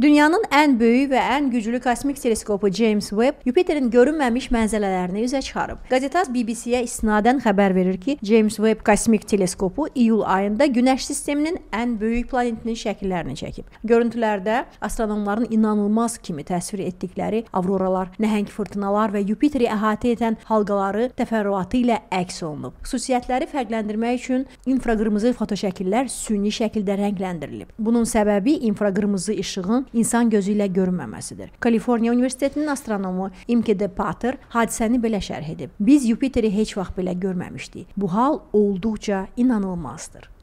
Dünyanın ən böyük və ən güclü kosmik teleskopu James Webb Yupiterin görünməmiş mənzərələrini üzə çıxarıb. Qazetas BBC-yə istinadən xəbər verir ki, James Webb kosmik teleskopu iyul ayında Günəş sisteminin ən böyük planetinin şəkillərini çəkib. Görüntülərdə astronomların inanılmaz kimi təsvir etdikləri avroralar, nəhəng fırtınalar və Yupiteri əhatə edən halqaları təfərrüatı ilə əks olunub. Xüsusiyyətləri fərqləndirmək üçün infraqırmızı fotoşəkillər süni şəkildə rəngləndirilib. Bunun səbəbi infraqırmızı işığın insanın insan gözü ilə görünməməsidir. Kaliforniya Universitetinin astronomu Imke de Pater hadisəni belə şərh edib. Biz Yupiteri heç vaxt belə görməmişdik. Bu hal olduqca inanılmazdır.